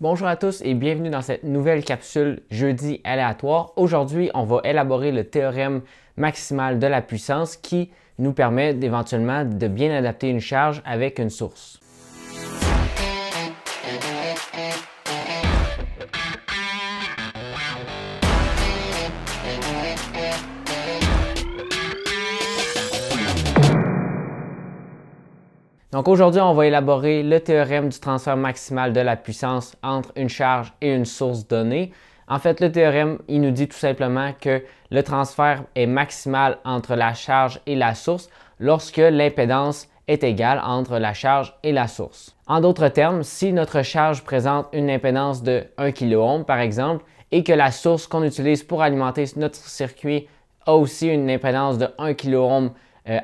Bonjour à tous et bienvenue dans cette nouvelle capsule jeudi aléatoire. Aujourd'hui, on va élaborer le théorème maximal de la puissance qui nous permet éventuellement de bien adapter une charge avec une source. Donc aujourd'hui, on va élaborer le théorème du transfert maximal de la puissance entre une charge et une source donnée. En fait, le théorème, il nous dit tout simplement que le transfert est maximal entre la charge et la source lorsque l'impédance est égale entre la charge et la source. En d'autres termes, si notre charge présente une impédance de 1 kOhm par exemple et que la source qu'on utilise pour alimenter notre circuit a aussi une impédance de 1 kΩ euh,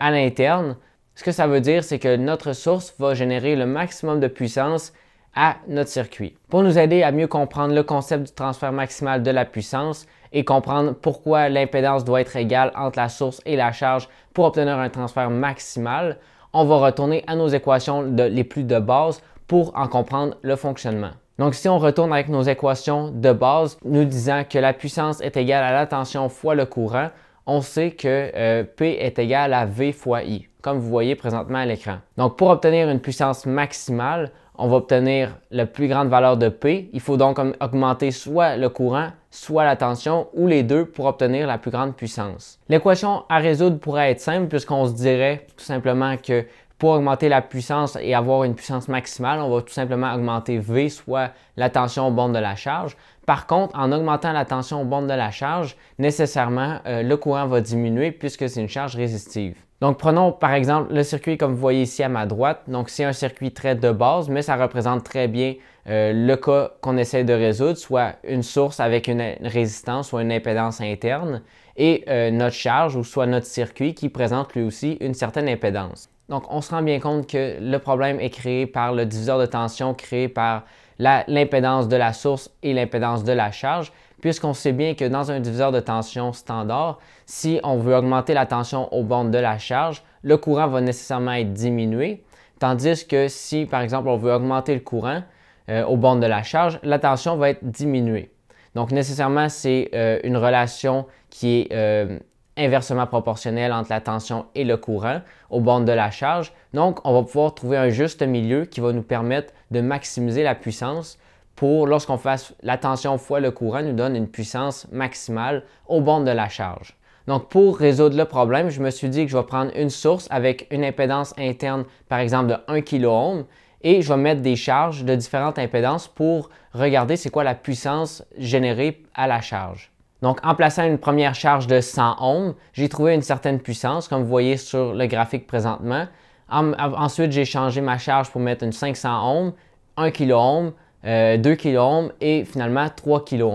à l'interne, ce que ça veut dire, c'est que notre source va générer le maximum de puissance à notre circuit. Pour nous aider à mieux comprendre le concept du transfert maximal de la puissance et comprendre pourquoi l'impédance doit être égale entre la source et la charge pour obtenir un transfert maximal, on va retourner à nos équations les plus de base pour en comprendre le fonctionnement. Donc si on retourne avec nos équations de base, nous disant que la puissance est égale à la tension fois le courant, on sait que euh, P est égal à V fois I comme vous voyez présentement à l'écran. Donc pour obtenir une puissance maximale, on va obtenir la plus grande valeur de P. Il faut donc augmenter soit le courant, soit la tension, ou les deux pour obtenir la plus grande puissance. L'équation à résoudre pourrait être simple puisqu'on se dirait tout simplement que pour augmenter la puissance et avoir une puissance maximale, on va tout simplement augmenter V, soit la tension au bornes de la charge. Par contre, en augmentant la tension aux bornes de la charge, nécessairement, euh, le courant va diminuer puisque c'est une charge résistive. Donc, prenons par exemple le circuit comme vous voyez ici à ma droite. Donc, c'est un circuit très de base, mais ça représente très bien euh, le cas qu'on essaie de résoudre, soit une source avec une résistance ou une impédance interne et euh, notre charge ou soit notre circuit qui présente lui aussi une certaine impédance. Donc, on se rend bien compte que le problème est créé par le diviseur de tension créé par l'impédance de la source et l'impédance de la charge, puisqu'on sait bien que dans un diviseur de tension standard, si on veut augmenter la tension aux bornes de la charge, le courant va nécessairement être diminué, tandis que si, par exemple, on veut augmenter le courant euh, aux bornes de la charge, la tension va être diminuée. Donc, nécessairement, c'est euh, une relation qui est euh, inversement proportionnelle entre la tension et le courant aux bornes de la charge. Donc, on va pouvoir trouver un juste milieu qui va nous permettre de maximiser la puissance pour, lorsqu'on fasse la tension fois le courant, nous donne une puissance maximale au bord de la charge. Donc, pour résoudre le problème, je me suis dit que je vais prendre une source avec une impédance interne, par exemple, de 1 kOhm, et je vais mettre des charges de différentes impédances pour regarder c'est quoi la puissance générée à la charge. Donc, en plaçant une première charge de 100 ohms, j'ai trouvé une certaine puissance, comme vous voyez sur le graphique présentement. ensuite, j'ai changé ma charge pour mettre une 500 ohms, 1 kOhm, 2 euh, kΩ et finalement 3 kΩ.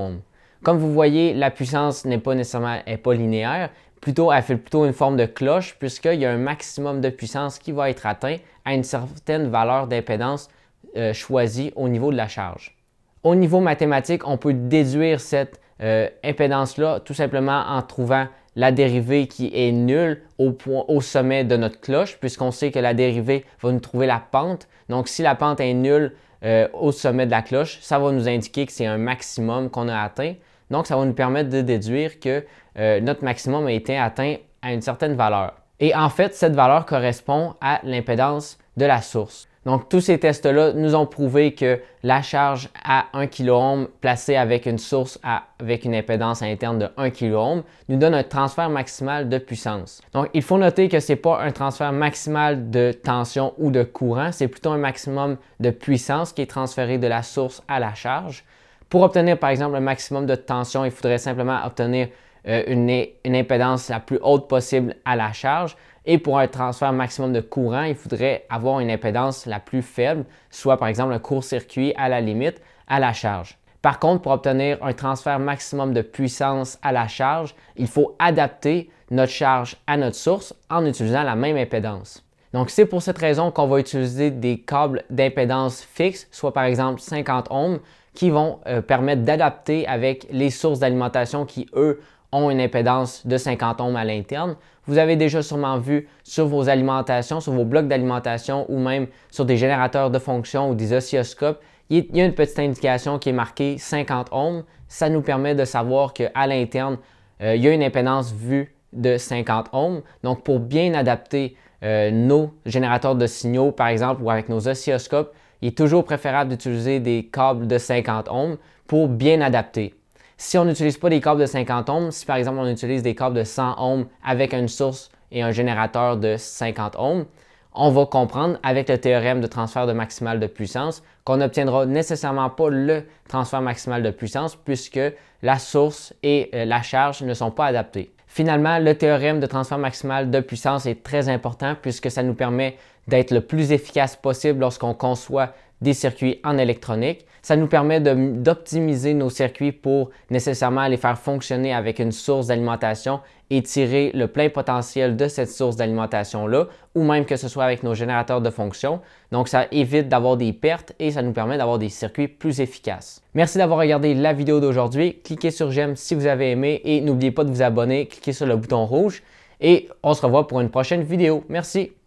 Comme vous voyez, la puissance n'est pas nécessairement pas linéaire, plutôt, elle fait plutôt une forme de cloche puisqu'il y a un maximum de puissance qui va être atteint à une certaine valeur d'impédance euh, choisie au niveau de la charge. Au niveau mathématique, on peut déduire cette euh, impédance-là tout simplement en trouvant la dérivée qui est nulle au, point, au sommet de notre cloche puisqu'on sait que la dérivée va nous trouver la pente. Donc si la pente est nulle, euh, au sommet de la cloche, ça va nous indiquer que c'est un maximum qu'on a atteint. Donc, ça va nous permettre de déduire que euh, notre maximum a été atteint à une certaine valeur. Et en fait, cette valeur correspond à l'impédance de la source. Donc, tous ces tests-là nous ont prouvé que la charge à 1 kOhm placée avec une source avec une impédance interne de 1 kOhm nous donne un transfert maximal de puissance. Donc, il faut noter que ce n'est pas un transfert maximal de tension ou de courant, c'est plutôt un maximum de puissance qui est transféré de la source à la charge. Pour obtenir, par exemple, un maximum de tension, il faudrait simplement obtenir euh, une, impédance la plus haute possible à la charge. Et pour un transfert maximum de courant, il faudrait avoir une impédance la plus faible, soit par exemple un court-circuit à la limite à la charge. Par contre, pour obtenir un transfert maximum de puissance à la charge, il faut adapter notre charge à notre source en utilisant la même impédance. Donc c'est pour cette raison qu'on va utiliser des câbles d'impédance fixe, soit par exemple 50 ohms, qui vont euh, permettre d'adapter avec les sources d'alimentation qui, eux, ont une impédance de 50 ohms à l'interne. Vous avez déjà sûrement vu sur vos alimentations, sur vos blocs d'alimentation ou même sur des générateurs de fonction ou des oscilloscopes, il y a une petite indication qui est marquée 50 ohms. Ça nous permet de savoir qu'à l'interne, euh, il y a une impédance vue de 50 ohms. Donc, pour bien adapter euh, nos générateurs de signaux, par exemple, ou avec nos oscilloscopes, il est toujours préférable d'utiliser des câbles de 50 ohms pour bien adapter. Si on n'utilise pas des câbles de 50 ohms, si par exemple on utilise des câbles de 100 ohms avec une source et un générateur de 50 ohms, on va comprendre avec le théorème de transfert de maximal de puissance qu'on n'obtiendra nécessairement pas le transfert maximal de puissance puisque la source et euh, la charge ne sont pas adaptées. Finalement, le théorème de transfert maximal de puissance est très important puisque ça nous permet d'être le plus efficace possible lorsqu'on conçoit des circuits en électronique. Ça nous permet d'optimiser nos circuits pour nécessairement les faire fonctionner avec une source d'alimentation et tirer le plein potentiel de cette source d'alimentation-là, ou même que ce soit avec nos générateurs de fonction. Donc ça évite d'avoir des pertes et ça nous permet d'avoir des circuits plus efficaces. Merci d'avoir regardé la vidéo d'aujourd'hui. Cliquez sur j'aime si vous avez aimé et n'oubliez pas de vous abonner, cliquez sur le bouton rouge et on se revoit pour une prochaine vidéo. Merci.